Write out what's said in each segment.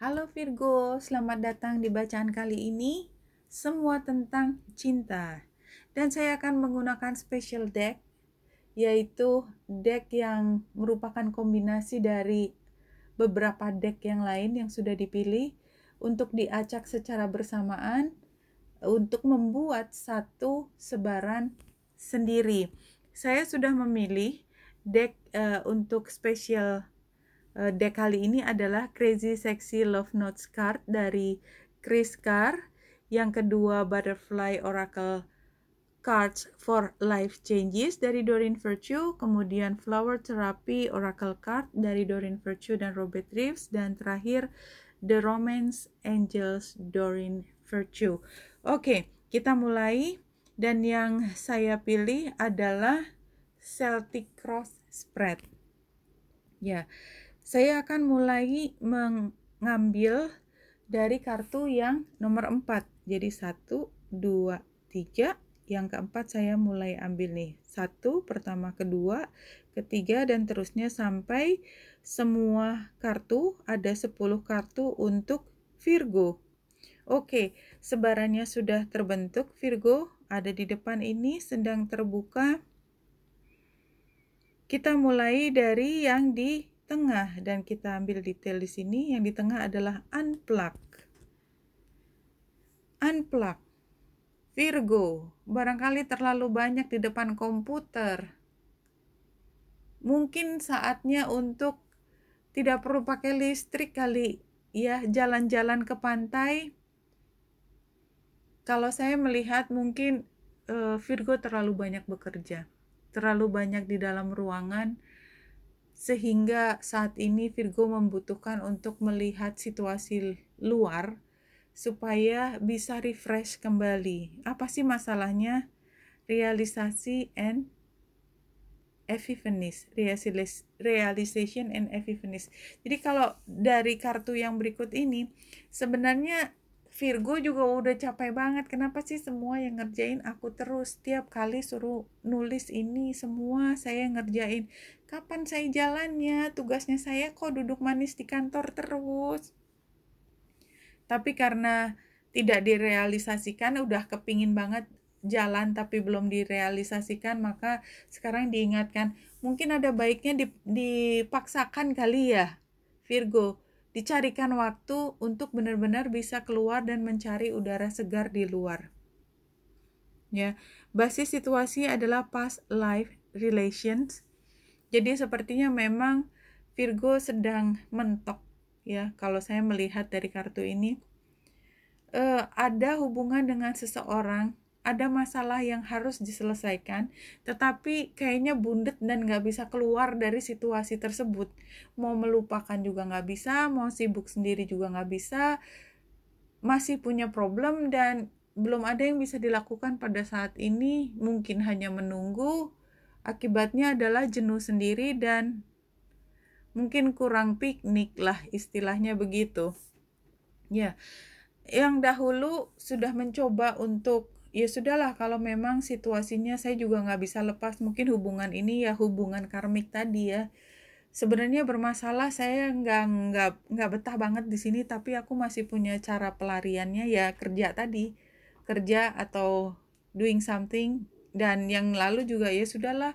Halo Virgo, selamat datang di bacaan kali ini. Semua tentang cinta. Dan saya akan menggunakan special deck, yaitu deck yang merupakan kombinasi dari beberapa deck yang lain yang sudah dipilih untuk diacak secara bersamaan untuk membuat satu sebaran sendiri. Saya sudah memilih deck uh, untuk special Eh, deck kali ini adalah Crazy Sexy Love Notes card dari Chris Carr. Yang kedua Butterfly Oracle Cards for Life Changes dari Doreen Virtue, kemudian Flower Therapy Oracle Card dari Doreen Virtue dan Robert Reeves dan terakhir The Romance Angels Doreen Virtue. Oke, kita mulai dan yang saya pilih adalah Celtic Cross Spread. Ya saya akan mulai mengambil dari kartu yang nomor 4. Jadi 1, 2, 3. Yang keempat saya mulai ambil nih. Satu, pertama, kedua, ketiga, dan terusnya sampai semua kartu. Ada 10 kartu untuk Virgo. Oke, sebarannya sudah terbentuk. Virgo ada di depan ini, sedang terbuka. Kita mulai dari yang di tengah dan kita ambil detail di sini yang di tengah adalah unplug. Unplug. Virgo, barangkali terlalu banyak di depan komputer. Mungkin saatnya untuk tidak perlu pakai listrik kali ya, jalan-jalan ke pantai. Kalau saya melihat mungkin eh, Virgo terlalu banyak bekerja, terlalu banyak di dalam ruangan sehingga saat ini Virgo membutuhkan untuk melihat situasi luar supaya bisa refresh kembali. Apa sih masalahnya? Realisasi and epiphanies, realization and epiphanies. Jadi kalau dari kartu yang berikut ini sebenarnya Virgo juga udah capek banget. Kenapa sih semua yang ngerjain aku terus? Tiap kali suruh nulis ini semua saya ngerjain. Kapan saya jalannya? Tugasnya saya kok duduk manis di kantor terus. Tapi karena tidak direalisasikan udah kepingin banget jalan tapi belum direalisasikan maka sekarang diingatkan mungkin ada baiknya dipaksakan kali ya Virgo dicarikan waktu untuk benar-benar bisa keluar dan mencari udara segar di luar. Ya, basis situasi adalah past life relations. Jadi sepertinya memang Virgo sedang mentok ya kalau saya melihat dari kartu ini. Uh, ada hubungan dengan seseorang ada masalah yang harus diselesaikan, tetapi kayaknya bundet dan nggak bisa keluar dari situasi tersebut. Mau melupakan juga nggak bisa, mau sibuk sendiri juga nggak bisa, masih punya problem dan belum ada yang bisa dilakukan pada saat ini, mungkin hanya menunggu. Akibatnya adalah jenuh sendiri dan mungkin kurang piknik lah istilahnya begitu. Ya, yang dahulu sudah mencoba untuk ya sudahlah kalau memang situasinya saya juga nggak bisa lepas mungkin hubungan ini ya hubungan karmik tadi ya sebenarnya bermasalah saya nggak nggak nggak betah banget di sini tapi aku masih punya cara pelariannya ya kerja tadi kerja atau doing something dan yang lalu juga ya sudahlah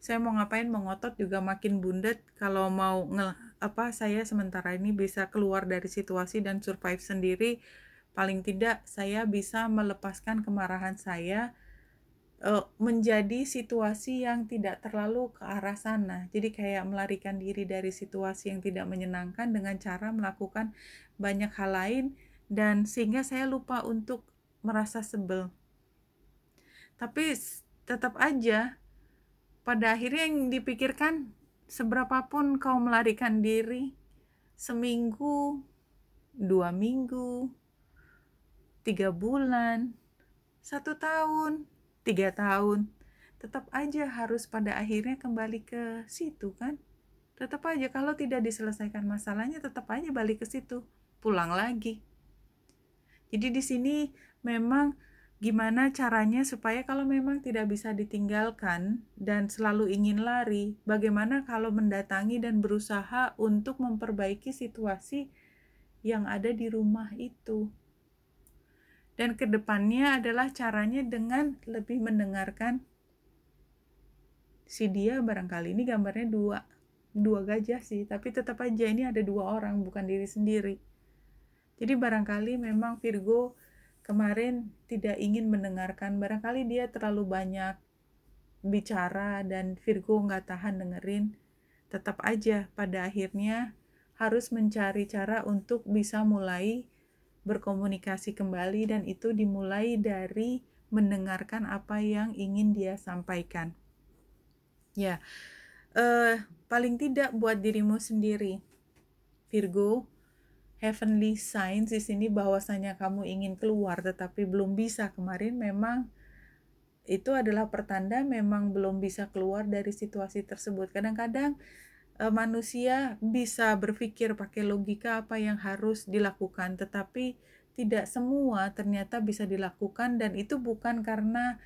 saya mau ngapain mau ngotot juga makin bundet kalau mau nge, apa saya sementara ini bisa keluar dari situasi dan survive sendiri Paling tidak saya bisa melepaskan kemarahan saya uh, menjadi situasi yang tidak terlalu ke arah sana. Jadi kayak melarikan diri dari situasi yang tidak menyenangkan dengan cara melakukan banyak hal lain dan sehingga saya lupa untuk merasa sebel. Tapi tetap aja pada akhirnya yang dipikirkan seberapapun kau melarikan diri seminggu, dua minggu, tiga bulan, satu tahun, tiga tahun, tetap aja harus pada akhirnya kembali ke situ kan. Tetap aja kalau tidak diselesaikan masalahnya tetap aja balik ke situ, pulang lagi. Jadi di sini memang gimana caranya supaya kalau memang tidak bisa ditinggalkan dan selalu ingin lari, bagaimana kalau mendatangi dan berusaha untuk memperbaiki situasi yang ada di rumah itu. Dan kedepannya adalah caranya dengan lebih mendengarkan si dia barangkali ini gambarnya dua dua gajah sih tapi tetap aja ini ada dua orang bukan diri sendiri jadi barangkali memang Virgo kemarin tidak ingin mendengarkan barangkali dia terlalu banyak bicara dan Virgo nggak tahan dengerin tetap aja pada akhirnya harus mencari cara untuk bisa mulai berkomunikasi kembali dan itu dimulai dari mendengarkan apa yang ingin dia sampaikan. Ya, eh, paling tidak buat dirimu sendiri, Virgo. Heavenly signs di sini bahwasanya kamu ingin keluar tetapi belum bisa kemarin memang itu adalah pertanda memang belum bisa keluar dari situasi tersebut. Kadang-kadang E, manusia bisa berpikir pakai logika apa yang harus dilakukan, tetapi tidak semua ternyata bisa dilakukan dan itu bukan karena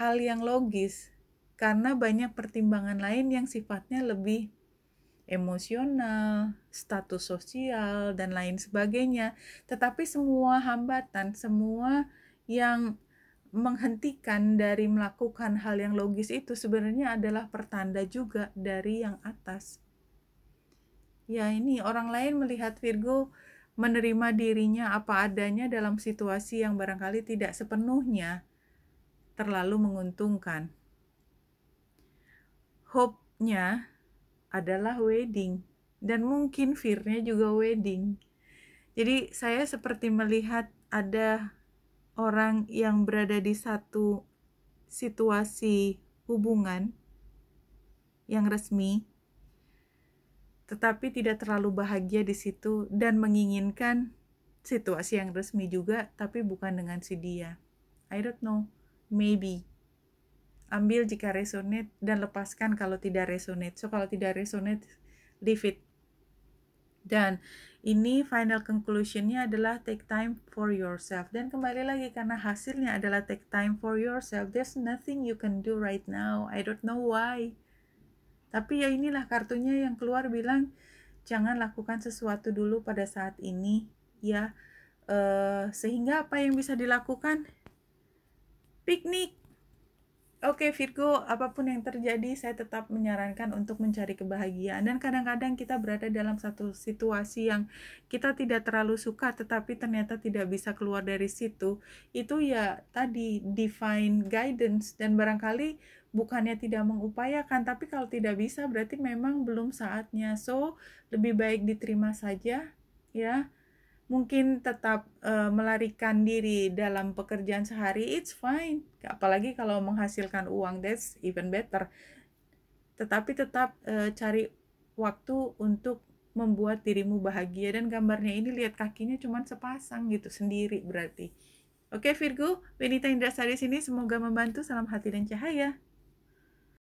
hal yang logis, karena banyak pertimbangan lain yang sifatnya lebih emosional, status sosial dan lain sebagainya. Tetapi semua hambatan, semua yang menghentikan dari melakukan hal yang logis itu sebenarnya adalah pertanda juga dari yang atas. Ya, ini orang lain melihat Virgo menerima dirinya apa adanya dalam situasi yang barangkali tidak sepenuhnya terlalu menguntungkan. Hope-nya adalah wedding dan mungkin fear-nya juga wedding. Jadi saya seperti melihat ada orang yang berada di satu situasi hubungan yang resmi tetapi tidak terlalu bahagia di situ dan menginginkan situasi yang resmi juga tapi bukan dengan si dia. I don't know, maybe. Ambil jika resonate dan lepaskan kalau tidak resonate. So kalau tidak resonate, leave it. Dan ini final conclusionnya adalah take time for yourself. Dan kembali lagi karena hasilnya adalah take time for yourself. There's nothing you can do right now. I don't know why. Tapi ya inilah kartunya yang keluar bilang jangan lakukan sesuatu dulu pada saat ini ya Uh, sehingga apa yang bisa dilakukan piknik Oke okay, Virgo, apapun yang terjadi, saya tetap menyarankan untuk mencari kebahagiaan. Dan kadang-kadang kita berada dalam satu situasi yang kita tidak terlalu suka, tetapi ternyata tidak bisa keluar dari situ. Itu ya tadi divine guidance dan barangkali bukannya tidak mengupayakan, tapi kalau tidak bisa berarti memang belum saatnya. So lebih baik diterima saja, ya mungkin tetap uh, melarikan diri dalam pekerjaan sehari, it's fine. Apalagi kalau menghasilkan uang, that's even better. Tetapi tetap uh, cari waktu untuk membuat dirimu bahagia dan gambarnya ini lihat kakinya cuma sepasang gitu sendiri berarti. Oke Virgo, Benita Indrasari sini semoga membantu. Salam hati dan cahaya.